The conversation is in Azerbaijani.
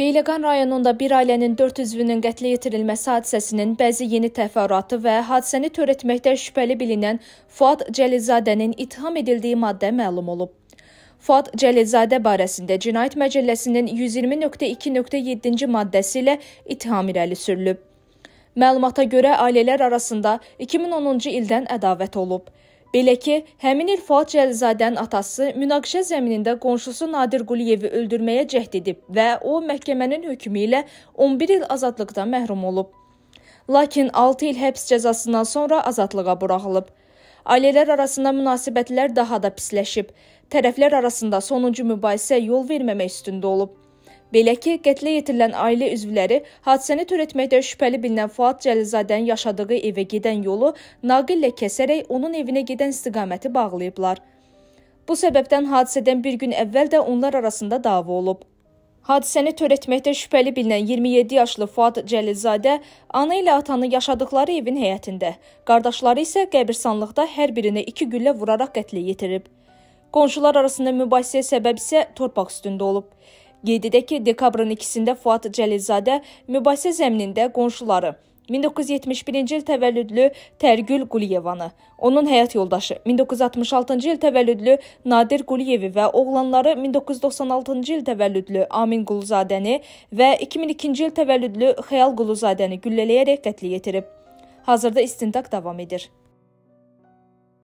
Beyləqan rayonunda bir ailənin 4 üzvünün qətlə yetirilməsi hadisəsinin bəzi yeni təfərrüatı və hadisəni törətməkdə şübhəli bilinən Fuad Cəlilzadənin ittiham edildiyi maddə məlum olub. Fuad Cəlilzadə barəsində Cinayət Məcəlləsinin 120.2.7-ci maddəsi ilə ittiham irəli sürülüb. Məlumata görə ailələr arasında 2010-cu ildən ədavət olub. Belə ki, həmin il Fuad Cəlilzadənin atası münaqişə zəminində qonşusu Nadir Quliyevi öldürməyə cəhd edib və o məhkəmənin hökmü ilə 11 il azadlıqdan məhrum olub. Lakin 6 il həbs cəzasından sonra azadlığa buraxılıb. Ailələr arasında münasibətlər daha da pisləşib. Tərəflər arasında sonuncu mübahisə yol verməmək üstündə olub. Belə ki, qətlə yetirilən ailə üzvləri hadisəni törətməkdə şübhəli bilinən Fuad Cəlilzadənin yaşadığı evə gedən yolu naqillə kəsərək onun evinə gedən istiqaməti bağlayıblar. Bu səbəbdən hadisədən bir gün əvvəl də onlar arasında dava olub. Hadisəni törətməkdə şübhəli bilinən 27 yaşlı Fuad Cəlilzadə ana ilə atanı yaşadıqları evin həyətində, qardaşları isə qəbirstanlıqda hər birinə 2 güllə vuraraq qətlə yetirib. Qonşular arasında mübahisəyə səbəb isə torpaq üstündə olub. Qeyd edək ki, dekabrın 2-də Fuad Cəlilzadə mübahisə zəminində qonşuları 1971-ci il təvəllüdlü Tərgül Quliyevanı, onun həyat yoldaşı 1966-cı il təvəllüdlü Nadir Quliyevi və oğlanları 1996-cı il təvəllüdlü Amin Quluzadəni və 2002-ci il təvəllüdlü Xəyal Quluzadəni güllələyərək qətlə yetirib. Hazırda istintaq davam edir.